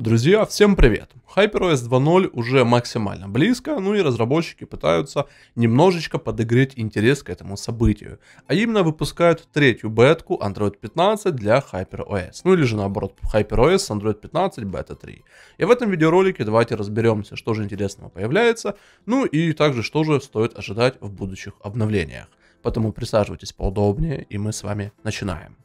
Друзья, всем привет! HyperOS 2.0 уже максимально близко, ну и разработчики пытаются немножечко подогреть интерес к этому событию, а именно выпускают третью бетку Android 15 для HyperOS, ну или же наоборот HyperOS с Android 15 Beta 3. И в этом видеоролике давайте разберемся, что же интересного появляется, ну и также что же стоит ожидать в будущих обновлениях. Поэтому присаживайтесь поудобнее и мы с вами начинаем.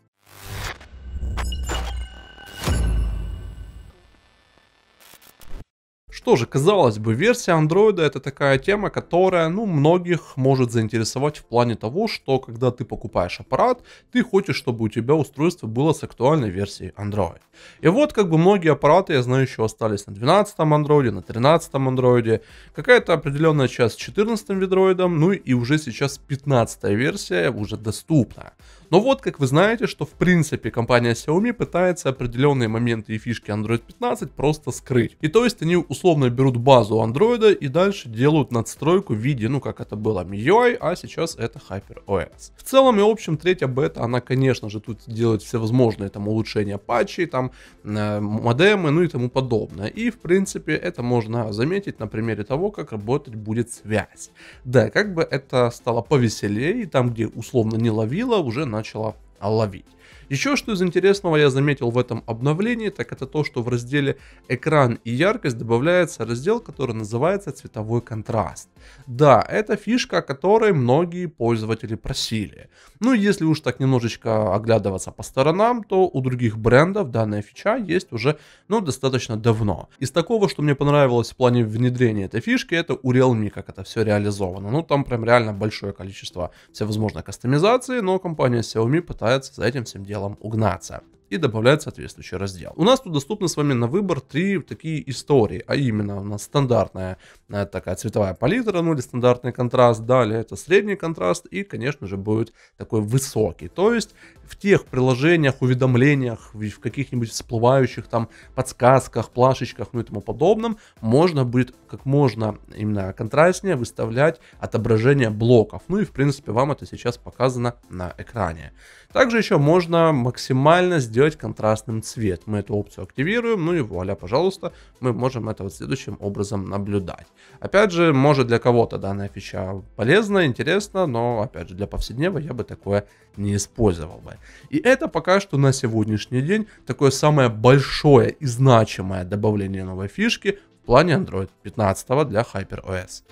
что же, казалось бы, версия Android это такая тема, которая, ну, многих может заинтересовать в плане того, что когда ты покупаешь аппарат, ты хочешь, чтобы у тебя устройство было с актуальной версией Android. И вот как бы многие аппараты, я знаю, еще остались на 12-м Android, на 13-м Android, какая-то определенная часть с 14-м Android, ну и уже сейчас 15-я версия уже доступна. Но вот, как вы знаете, что в принципе компания Xiaomi пытается определенные моменты и фишки Android 15 просто скрыть. И то есть они условно берут базу Android и дальше делают надстройку в виде, ну как это было MIUI, а сейчас это HyperOS. В целом и в общем третья бета, она конечно же тут делает всевозможные там улучшения патчей, там э, модемы, ну и тому подобное. И в принципе это можно заметить на примере того, как работать будет связь. Да, как бы это стало повеселее, и там где условно не ловило, уже начало начала ловить. Еще что из интересного я заметил в этом обновлении, так это то, что в разделе «Экран и яркость» добавляется раздел, который называется «Цветовой контраст». Да, это фишка, о которой многие пользователи просили. Ну, если уж так немножечко оглядываться по сторонам, то у других брендов данная фича есть уже, ну, достаточно давно. Из такого, что мне понравилось в плане внедрения этой фишки, это у Realme, как это все реализовано. Ну, там прям реально большое количество всевозможной кастомизации, но компания Xiaomi пытается за этим всем делать делом угнаться и добавляет соответствующий раздел. У нас тут доступны с вами на выбор три такие истории, а именно у нас стандартная э, такая цветовая палитра, ну или стандартный контраст, далее это средний контраст и, конечно же, будет такой высокий. То есть в тех приложениях, уведомлениях, в каких-нибудь всплывающих там подсказках, плашечках, ну и тому подобном, можно будет как можно именно контрастнее выставлять отображение блоков. Ну и в принципе вам это сейчас показано на экране. Также еще можно максимально сделать сделать контрастным цвет. Мы эту опцию активируем, ну и вуаля, пожалуйста, мы можем это вот следующим образом наблюдать. Опять же, может для кого-то данная фича полезна, интересна, но опять же для повседневного я бы такое не использовал бы. И это пока что на сегодняшний день такое самое большое и значимое добавление новой фишки в плане Android 15 для HyperOS.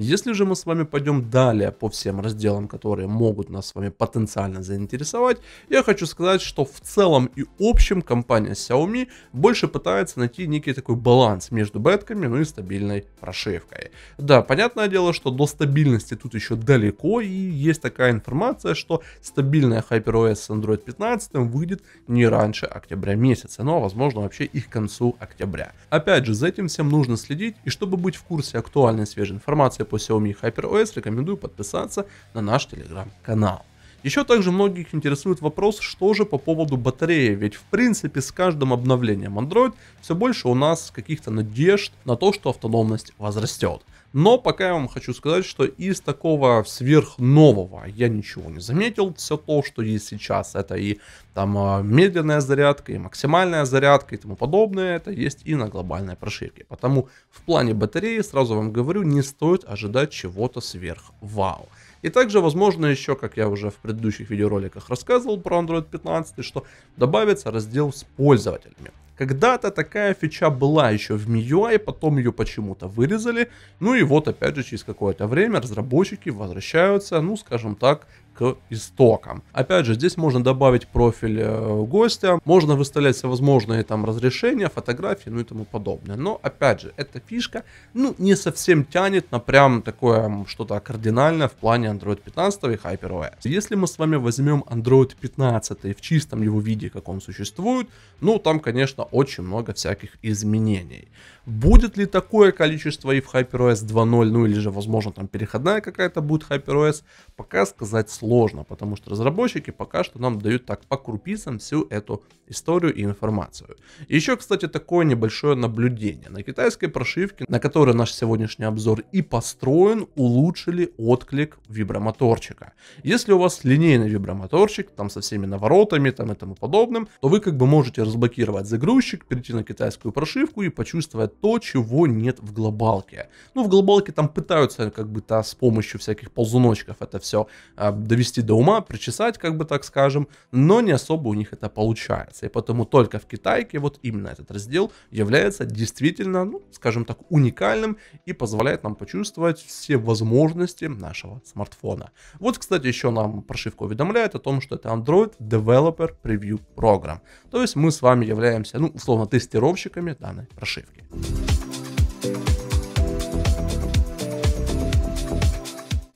Если же мы с вами пойдем далее по всем разделам, которые могут нас с вами потенциально заинтересовать, я хочу сказать, что в целом и общем компания Xiaomi больше пытается найти некий такой баланс между бетками, ну и стабильной прошивкой. Да, понятное дело, что до стабильности тут еще далеко, и есть такая информация, что стабильная HyperOS с Android 15 выйдет не раньше октября месяца, но ну а, возможно вообще и к концу октября. Опять же, за этим всем нужно следить, и чтобы быть в курсе актуальной свежей информации по Xiaomi HyperOS, рекомендую подписаться на наш телеграм-канал. Еще также многих интересует вопрос, что же по поводу батареи, ведь в принципе с каждым обновлением Android все больше у нас каких-то надежд на то, что автономность возрастет. Но пока я вам хочу сказать, что из такого сверхнового я ничего не заметил. Все то, что есть сейчас, это и там а, медленная зарядка, и максимальная зарядка, и тому подобное, это есть и на глобальной прошивке. Потому в плане батареи, сразу вам говорю, не стоит ожидать чего-то сверх вау. И также, возможно, еще, как я уже в предыдущих видеороликах рассказывал про Android 15, что добавится раздел с пользователями. Когда-то такая фича была еще в MIUI, потом ее почему-то вырезали. Ну и вот опять же через какое-то время разработчики возвращаются, ну скажем так, к истокам. Опять же, здесь можно добавить профиль э, гостя, можно выставлять всевозможные там разрешения, фотографии, ну и тому подобное. Но опять же, эта фишка, ну, не совсем тянет на прям такое что-то кардинальное в плане Android 15 и HyperOS. Если мы с вами возьмем Android 15 в чистом его виде, как он существует, ну, там, конечно, очень много всяких изменений. Будет ли такое количество и в HyperOS 2.0, ну или же, возможно, там переходная какая-то будет HyperOS, пока сказать сложно сложно, потому что разработчики пока что нам дают так по крупицам всю эту историю и информацию. еще, кстати, такое небольшое наблюдение. На китайской прошивке, на которой наш сегодняшний обзор и построен, улучшили отклик вибромоторчика. Если у вас линейный вибромоторчик, там со всеми наворотами там и тому подобным, то вы как бы можете разблокировать загрузчик, перейти на китайскую прошивку и почувствовать то, чего нет в глобалке. Ну, в глобалке там пытаются как бы-то с помощью всяких ползуночков это все э, а, довести до ума, причесать, как бы так скажем, но не особо у них это получается. И потому только в Китайке вот именно этот раздел является действительно, ну, скажем так, уникальным и позволяет нам почувствовать все возможности нашего смартфона. Вот, кстати, еще нам прошивка уведомляет о том, что это Android Developer Preview Program. То есть мы с вами являемся, ну, условно, тестировщиками данной прошивки.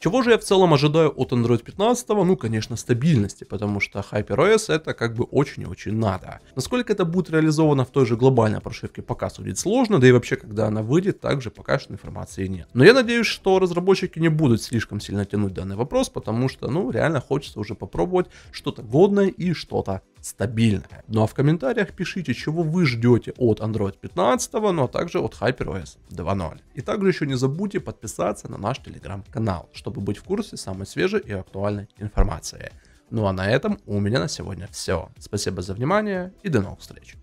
Чего же я в целом ожидаю от Android 15? Ну, конечно, стабильности, потому что HyperOS это как бы очень и очень надо. Насколько это будет реализовано в той же глобальной прошивке, пока судить сложно, да и вообще, когда она выйдет, также пока что информации нет. Но я надеюсь, что разработчики не будут слишком сильно тянуть данный вопрос, потому что, ну, реально хочется уже попробовать что-то годное и что-то стабильная. Ну а в комментариях пишите, чего вы ждете от Android 15, ну а также от HyperOS 2.0. И также еще не забудьте подписаться на наш телеграм-канал, чтобы быть в курсе самой свежей и актуальной информации. Ну а на этом у меня на сегодня все. Спасибо за внимание и до новых встреч.